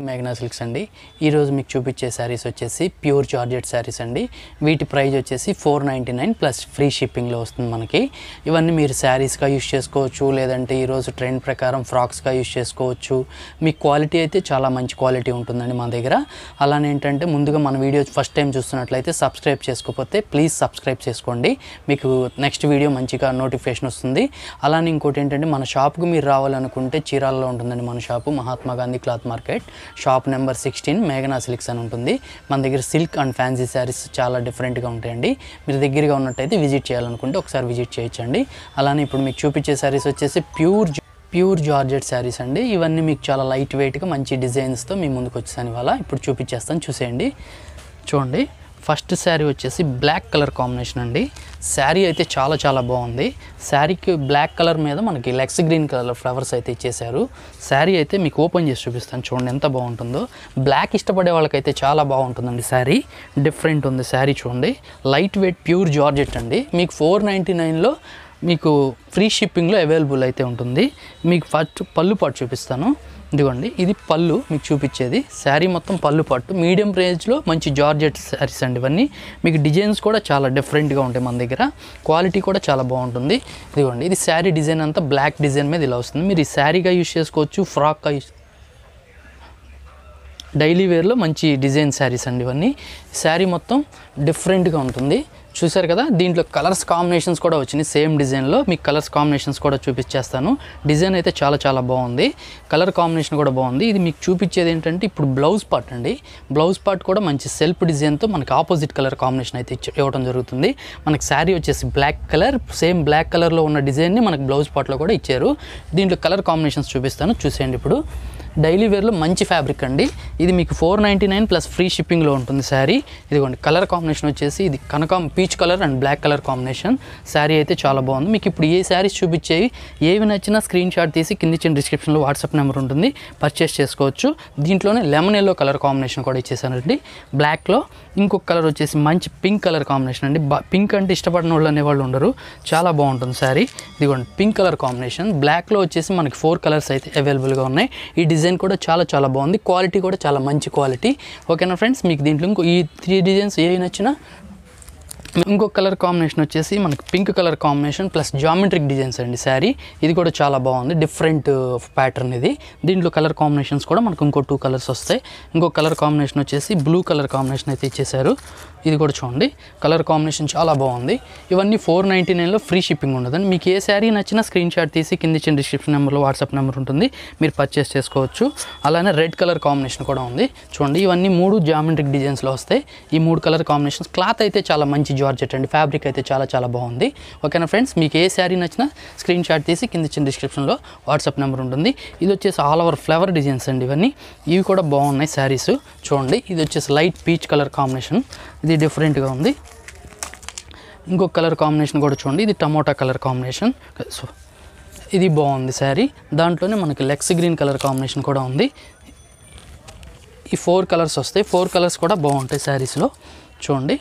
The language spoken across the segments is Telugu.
టు మేఘనా సిల్క్స్ అండి ఈరోజు మీకు చూపించే శారీస్ వచ్చేసి ప్యూర్ జార్జెట్ శారీస్ అండి వీటి ప్రైజ్ వచ్చేసి four ninety nine plus free షిప్పింగ్లో వస్తుంది మనకి ఇవన్నీ మీరు శారీస్గా యూస్ చేసుకోవచ్చు లేదంటే ఈరోజు ట్రెండ్ ప్రకారం ఫ్రాక్స్గా యూస్ చేసుకోవచ్చు మీ క్వాలిటీ అయితే చాలా మంచి క్వాలిటీ ఉంటుందండి మా దగ్గర అలానే ఏంటంటే ముందుగా మన వీడియో ఫస్ట్ టైం చూస్తున్నట్లయితే సబ్స్క్రైబ్ చేసుకోకపోతే ప్లీజ్ సబ్స్క్రైబ్ చేసుకోండి మీకు నెక్స్ట్ వీడియో మంచిగా నోటిఫికేషన్ వస్తుంది అలానే ఇంకోటి ఏంటంటే మన షాప్కి మీరు రావాలనుకుంటే చీరాల్లో ఉంటుందండి మన shop Mahatma Gandhi cloth market shop number sixteen మేఘనా సిల్క్స్ అని ఉంటుంది మన దగ్గర సిల్క్ అండ్ ఫ్యాన్సీ శారీస్ చాలా డిఫరెంట్గా ఉంటాయండి మీరు దగ్గరగా ఉన్నట్టయితే విజిట్ చేయాలనుకుంటే ఒకసారి విజిట్ చేయొచ్చండి అలానే ఇప్పుడు మీకు చూపించే శారీస్ వచ్చేసి ప్యూర్ ప్యూర్ జార్జెట్ శారీస్ అండి ఇవన్నీ మీకు చాలా లైట్ వెయిట్గా మంచి డిజైన్స్తో మీ ముందుకు వచ్చేసాను ఇవాళ ఇప్పుడు చూపించేస్తాను చూసేయండి చూడండి ఫస్ట్ శారీ వచ్చేసి బ్లాక్ కలర్ కాంబినేషన్ అండి శారీ అయితే చాలా చాలా బాగుంది శారీకి బ్లాక్ కలర్ మీద మనకి లెక్స్ గ్రీన్ కలర్ ఫ్లవర్స్ అయితే ఇచ్చేశారు శారీ అయితే మీకు ఓపెన్ చేసి చూపిస్తాను చూడండి ఎంత బాగుంటుందో బ్లాక్ ఇష్టపడే వాళ్ళకైతే చాలా బాగుంటుందండి శారీ డిఫరెంట్ ఉంది శారీ చూడండి లైట్ వెయిట్ ప్యూర్ జార్జెట్ అండి మీకు ఫోర్ నైంటీ నైన్లో మీకు ఫ్రీ షిప్పింగ్లో అవైలబుల్ అయితే ఉంటుంది మీకు ఫస్ట్ పళ్ళు పాటు చూపిస్తాను ఇదిగోండి ఇది పళ్ళు మీకు చూపించేది శారీ మొత్తం పళ్ళు పట్టు మీడియం రేంజ్లో మంచి జార్జెట్ శారీస్ అండి ఇవన్నీ మీకు డిజైన్స్ కూడా చాలా డిఫరెంట్గా ఉంటాయి మన దగ్గర క్వాలిటీ కూడా చాలా బాగుంటుంది ఇదిగోండి ఇది శారీ డిజైన్ అంతా బ్లాక్ డిజైన్ మీద ఇలా వస్తుంది మీరు ఈ శారీగా యూస్ చేసుకోవచ్చు ఫ్రాక్గా యూస్ డైలీ వేర్లో మంచి డిజైన్ శారీస్ అండి ఇవన్నీ శారీ మొత్తం డిఫరెంట్గా ఉంటుంది చూసారు కదా దీంట్లో కలర్స్ కాంబినేషన్స్ కూడా వచ్చినాయి సేమ్ డిజైన్లో మీకు కలర్స్ కాంబినేషన్స్ కూడా చూపించేస్తాను డిజైన్ అయితే చాలా చాలా బాగుంది కలర్ కాంబినేషన్ కూడా బాగుంది ఇది మీకు చూపించేది ఏంటంటే ఇప్పుడు బ్లౌజ్ పార్ట్ అండి బ్లౌజ్ పార్ట్ కూడా మంచి సెల్ఫ్ డిజైన్తో మనకి ఆపోజిట్ కలర్ కాంబినేషన్ అయితే ఇవ్వడం జరుగుతుంది మనకి శారీ వచ్చేసి బ్లాక్ కలర్ సేమ్ బ్లాక్ కలర్లో ఉన్న డిజైన్ని మనకి బ్లౌజ్ పార్ట్లో కూడా ఇచ్చారు దీంట్లో కలర్ కాంబినేషన్స్ చూపిస్తాను చూసేయండి ఇప్పుడు డైలీ వేర్లో మంచి ఫ్యాబ్రిక్ అండి ఇది మీకు four ninety nine plus free షిప్పింగ్లో ఉంటుంది శారీ ఇదిగోండి కలర్ కాంబినేషన్ వచ్చేసి ఇది కనకాం peach colour and black colour combination sari అయితే చాలా బాగుంది మీకు ఇప్పుడు ఏ శారీస్ చూపించేవి ఏవి నచ్చినా స్క్రీన్ షాట్ తీసి కింద ఇచ్చిన డిస్క్రిప్షన్లో వాట్సాప్ నెంబర్ ఉంటుంది పర్చేస్ చేసుకోవచ్చు దీంట్లోనే లెమన్ ఎల్లో కలర్ కాంబినేషన్ కూడా ఇచ్చేసానండి బ్లాక్లో ఇంకొక కలర్ వచ్చేసి మంచి పింక్ కలర్ కాంబినేషన్ అండి పింక్ అంటే ఇష్టపడిన వాళ్ళు అనేవాళ్ళు ఉండరు చాలా బాగుంటుంది శారీ ఇదిగోండి పింక్ కలర్ కాంబినేషన్ బ్లాక్లో వచ్చేసి మనకి ఫోర్ కలర్స్ అయితే అవైలబుల్గా ఉన్నాయి ఈ డిజైన్ కూడా చాలా చాలా బాగుంది క్వాలిటీ కూడా చాలా మంచి క్వాలిటీ ఓకేనా ఫ్రెండ్స్ మీకు దీంట్లో ఇంకో ఈ త్రీ డిజైన్స్ ఏవి నచ్చినా ఇంకో కలర్ కాంబినేషన్ వచ్చేసి మనకి pink colour combination plus geometric designs అండి శారీ ఇది కూడా చాలా బాగుంది డిఫరెంట్ ప్యాటర్న్ uh, ఇది దీంట్లో కలర్ కాంబినేషన్స్ కూడా మనకు ఇంకో టూ కలర్స్ వస్తాయి ఇంకో కలర్ కాంబినేషన్ వచ్చేసి బ్లూ కలర్ కాంబినేషన్ అయితే ఇచ్చేసారు ఇది కూడా చూడండి కలర్ కాంబినేషన్ చాలా బాగుంది ఇవన్నీ ఫోర్ నైంటీ నైన్లో ఫ్రీ షిప్పింగ్ ఉండదండి మీకు ఏ శారీ నచ్చినా స్క్రీన్ షాట్ తీసి కింద ఇచ్చిన డిస్క్రిప్షన్ నెంబర్లో వాట్సాప్ నెంబర్ ఉంటుంది మీరు పర్చేస్ చేసుకోవచ్చు అలానే రెడ్ కలర్ కాంబినేషన్ కూడా ఉంది చూడండి ఇవన్నీ మూడు జామెట్రిక్ డిజైన్స్లో వస్తాయి ఈ మూడు కలర్ కాంబినేషన్స్ క్లాత్ అయితే చాలా మంచి జార్జెట్ అండి ఫ్యాబ్రిక్ అయితే చాలా చాలా బాగుంది ఓకేనా ఫ్రెండ్స్ మీకు ఏ శారీ నచ్చినా స్క్రీన్ షాట్ తీసి కింద ఇచ్చిన డిస్క్రిప్షన్లో వాట్సాప్ నెంబర్ ఉంటుంది ఇది వచ్చేసి ఆల్ ఓవర్ ఫ్లవర్ డిజైన్స్ అండి ఇవన్నీ ఇవి కూడా బాగున్నాయి శారీస్ చూడండి ఇది వచ్చేసి లైట్ పీచ్ కలర్ కాంబినేషన్ ఇది డిఫరెంట్గా ఉంది ఇంకొక కలర్ కాంబినేషన్ కూడా చూడండి ఇది టమోటా కలర్ కాంబినేషన్ సో ఇది బాగుంది శారీ దాంట్లోనే మనకి లెగ్స్ గ్రీన్ కలర్ కాంబినేషన్ కూడా ఉంది ఈ ఫోర్ కలర్స్ వస్తాయి ఫోర్ కలర్స్ కూడా బాగుంటాయి శారీస్లో చూడండి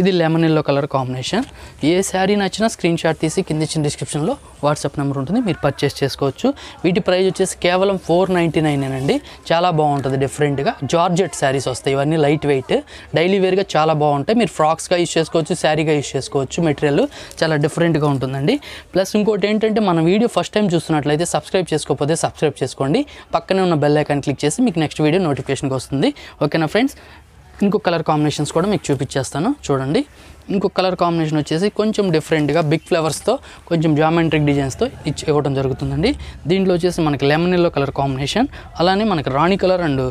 ఇది లెమన్ ఎల్లో కలర్ కాంబినేషన్ ఏ శారీ నచ్చినా స్క్రీన్ షాట్ తీసి కింద ఇచ్చిన డిస్క్రిప్షన్లో వాట్సాప్ నెంబర్ ఉంటుంది మీరు పర్చేస్ చేసుకోవచ్చు వీటి ప్రైజ్ వచ్చేసి కేవలం ఫోర్ నైంటీ చాలా బాగుంటుంది డిఫరెంట్గా జార్జెట్ శారీస్ వస్తాయి ఇవన్నీ లైట్ వెయిట్ డైలీ వేర్గా చాలా బాగుంటాయి మీరు ఫ్రాక్స్గా యూస్ చేసుకోవచ్చు శారీగా యూస్ చేసుకోవచ్చు మెటీరియల్ చాలా డిఫరెంట్గా ఉంటుందండి ప్లస్ ఇంకోటి ఏంటంటే మన వీడియో ఫస్ట్ టైం చూస్తున్నట్లయితే సబ్స్క్రైబ్ చేసుకోకపోతే సబ్స్క్రైబ్ చేసుకోండి పక్కనే ఉన్న బెల్ ఐకాన్ క్లిక్ చేసి మీకు నెక్స్ట్ వీడియో నోటిఫికేషన్కి వస్తుంది ఓకేనా ఫ్రెండ్స్ ఇంకొక కలర్ కాంబినేషన్స్ కూడా మీకు చూపించేస్తాను చూడండి ఇంకొక కలర్ కాంబినేషన్ వచ్చేసి కొంచెం డిఫరెంట్గా బిగ్ ఫ్లవర్స్తో కొంచెం జామెట్రిక్ డిజైన్స్తో ఇచ్చి ఇవ్వడం జరుగుతుందండి దీంట్లో వచ్చేసి మనకి లెమన్ ఎల్లో కలర్ కాంబినేషన్ అలానే మనకి రాణి కలర్ అండ్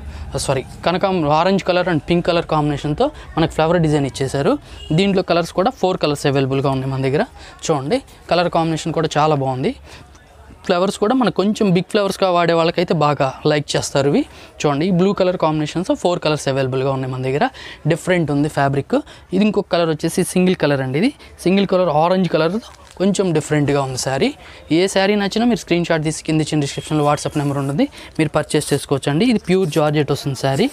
సారీ కనకాం orange colour and pink colour కాంబినేషన్తో మనకి ఫ్లవర్ డిజైన్ ఇచ్చేశారు దీంట్లో కలర్స్ కూడా ఫోర్ కలర్స్ అవైలబుల్గా ఉన్నాయి మన దగ్గర చూడండి కలర్ కాంబినేషన్ కూడా చాలా బాగుంది ఫ్లవర్స్ కూడా మనకు కొంచెం బిగ్ ఫ్లవర్స్గా వాడే వాళ్ళకైతే బాగా లైక్ చేస్తారు ఇవి చూడండి ఈ blue colour combinations four colours అవైలబుల్గా ఉన్నాయి మన దగ్గర డిఫరెంట్ ఉంది ఫ్యాబ్రిక్ ఇది ఇంకొక కలర్ వచ్చేసి సింగిల్ కలర్ అండి ఇది సింగిల్ కలర్ ఆరెంజ్ కలర్ కొంచెం డిఫరెంట్గా ఉంది శారీ ఏ శారీ నచ్చినా మీరు స్క్రీన్ షాట్ తీసి కింద ఇచ్చిన డిస్క్రిప్షన్లో వాట్సాప్ నెంబర్ ఉంటుంది మీరు పర్చేస్ చేసుకోవచ్చండి ఇది ప్యూర్ జార్జెట్ వస్తుంది శారీ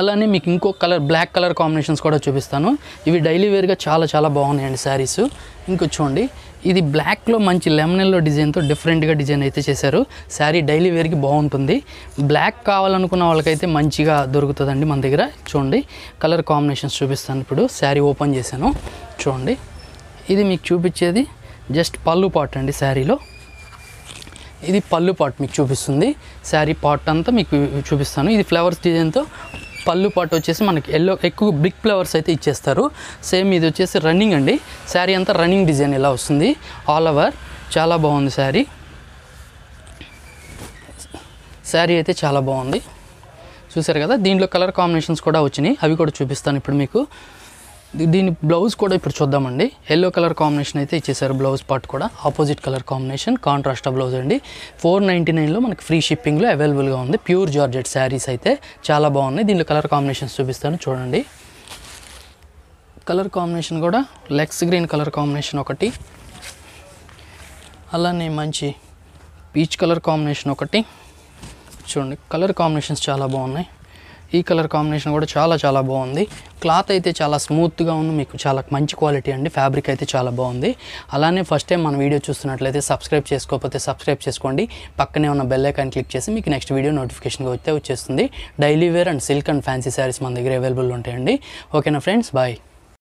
అలానే మీకు ఇంకో కలర్ బ్లాక్ కలర్ కాంబినేషన్స్ కూడా చూపిస్తాను ఇవి డైలీ వేర్గా చాలా చాలా బాగున్నాయండి శారీస్ ఇంకొచ్చుకోండి ఇది బ్లాక్లో మంచి లెమనెల్లో డిజైన్తో డిఫరెంట్గా డిజైన్ అయితే చేశారు శారీ డైలీ వేర్కి బాగుంటుంది బ్లాక్ కావాలనుకున్న వాళ్ళకైతే మంచిగా దొరుకుతుందండి మన దగ్గర చూడండి కలర్ కాంబినేషన్స్ చూపిస్తాను ఇప్పుడు శారీ ఓపెన్ చేశాను చూడండి ఇది మీకు చూపించేది జస్ట్ పళ్ళు పాట్ అండి శారీలో ఇది పళ్ళు పాట్ మీకు చూపిస్తుంది శారీ పాట్ అంతా మీకు చూపిస్తాను ఇది ఫ్లవర్స్ డిజైన్తో పళ్ళు పాటు వచ్చేసి మనకి ఎల్లో ఎక్కువ బిగ్ ఫ్లవర్స్ అయితే ఇచ్చేస్తారు సేమ్ ఇది వచ్చేసి రన్నింగ్ అండి శారీ అంతా రన్నింగ్ డిజైన్ ఇలా వస్తుంది ఆల్ ఓవర్ చాలా బాగుంది శారీ శారీ అయితే చాలా బాగుంది చూసారు కదా దీంట్లో కలర్ కాంబినేషన్స్ కూడా వచ్చినాయి అవి కూడా చూపిస్తాను ఇప్పుడు మీకు దీని బ్లౌజ్ కూడా ఇప్పుడు చూద్దామండి ఎల్లో కలర్ కాంబినేషన్ అయితే ఇచ్చేసారు బ్లౌజ్ పార్ట్ కూడా opposite colour combination contrast blouse అండి ఫోర్ నైంటీ నైన్లో మనకి ఫ్రీ షిప్పింగ్లో అవైలబుల్గా ఉంది ప్యూర్ జార్జెట్ శారీస్ అయితే చాలా బాగున్నాయి దీనిలో కలర్ కాంబినేషన్స్ చూపిస్తాను చూడండి కలర్ కాంబినేషన్ కూడా లెగ్స్ గ్రీన్ కలర్ కాంబినేషన్ ఒకటి అలానే మంచి పీచ్ కలర్ కాంబినేషన్ ఒకటి చూడండి కలర్ కాంబినేషన్స్ చాలా బాగున్నాయి ఈ కలర్ కాంబినేషన్ కూడా చాలా చాలా బాగుంది క్లాత్ అయితే చాలా స్మూత్గా ఉంది మీకు చాలా మంచి క్వాలిటీ అండి ఫ్యాబ్రిక్ అయితే చాలా బాగుంది అలానే ఫస్ట్ టైం మన వీడియో చూస్తున్నట్లయితే సబ్స్క్రైబ్ చేసుకోకపోతే సబ్స్క్రైబ్ చేసుకోండి పక్కనే ఉన్న బెల్ ఐకాన్ క్లిక్ చేసి మీకు నెక్స్ట్ వీడియో నోటిఫికేషన్గా అయితే వచ్చేస్తుంది daily wear and silk and fancy saris మన దగ్గర అవైలబుల్ ఉంటాయండి ఓకేనా ఫ్రెండ్స్ బాయ్